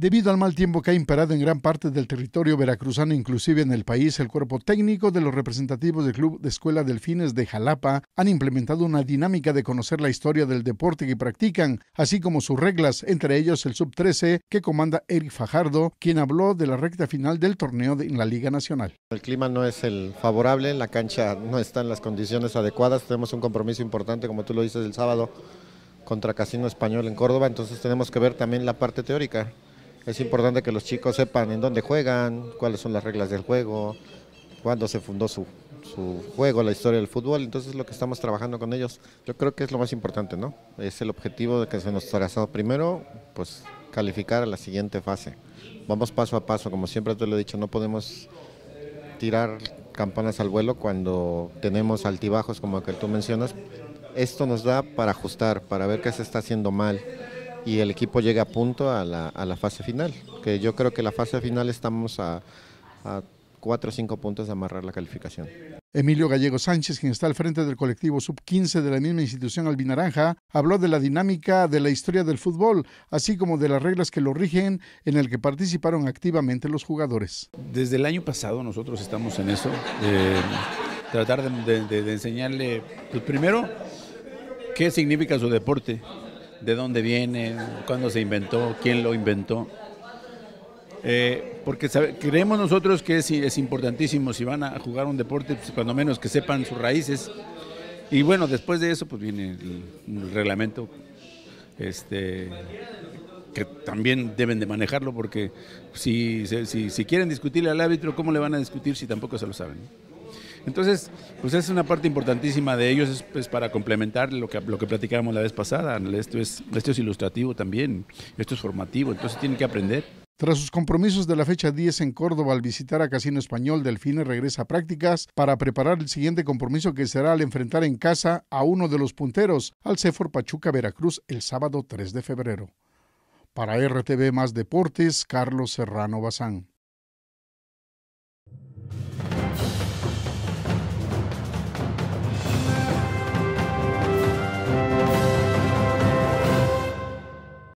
Debido al mal tiempo que ha imperado en gran parte del territorio veracruzano, inclusive en el país, el cuerpo técnico de los representativos del Club de Escuela Delfines de Jalapa han implementado una dinámica de conocer la historia del deporte que practican, así como sus reglas, entre ellos el sub-13 que comanda Eric Fajardo, quien habló de la recta final del torneo en la Liga Nacional. El clima no es el favorable, la cancha no está en las condiciones adecuadas, tenemos un compromiso importante, como tú lo dices, el sábado contra Casino Español en Córdoba, entonces tenemos que ver también la parte teórica. Es importante que los chicos sepan en dónde juegan, cuáles son las reglas del juego, cuándo se fundó su, su juego, la historia del fútbol. Entonces, lo que estamos trabajando con ellos, yo creo que es lo más importante, ¿no? Es el objetivo de que se nos trazado primero, pues calificar a la siguiente fase. Vamos paso a paso, como siempre te lo he dicho, no podemos tirar campanas al vuelo cuando tenemos altibajos como el que tú mencionas. Esto nos da para ajustar, para ver qué se está haciendo mal y el equipo llega a punto a la, fase final, que yo creo que la fase final estamos a, a cuatro o cinco puntos de amarrar la calificación. Emilio Gallego Sánchez, quien está al frente del colectivo sub-15 de la misma institución albinaranja, habló de la dinámica de la historia del fútbol, así como de las reglas que lo rigen, en el que participaron activamente los jugadores. Desde el año pasado nosotros estamos en eso, tratar de, enseñarle, pues, primero, qué significa su deporte, de dónde viene, cuándo se inventó, quién lo inventó. Eh, porque creemos nosotros que es, es, importantísimo si van a jugar un deporte, pues, cuando menos que sepan sus raíces. Y bueno, después de eso, pues viene el, reglamento, este, que también deben de manejarlo, porque si, si, si quieren discutirle al árbitro, ¿cómo le van a discutir si tampoco se lo saben? Entonces, pues es una parte importantísima de ellos, es pues, para complementar lo que, lo que platicábamos la vez pasada. Esto es, esto es ilustrativo también, esto es formativo, entonces tienen que aprender. Tras sus compromisos de la fecha 10 en Córdoba al visitar a Casino Español, Delfine regresa a prácticas para preparar el siguiente compromiso que será al enfrentar en casa a uno de los punteros, al Cefor Pachuca Veracruz, el sábado 3 de febrero. Para RTV Más Deportes, Carlos Serrano Bazán.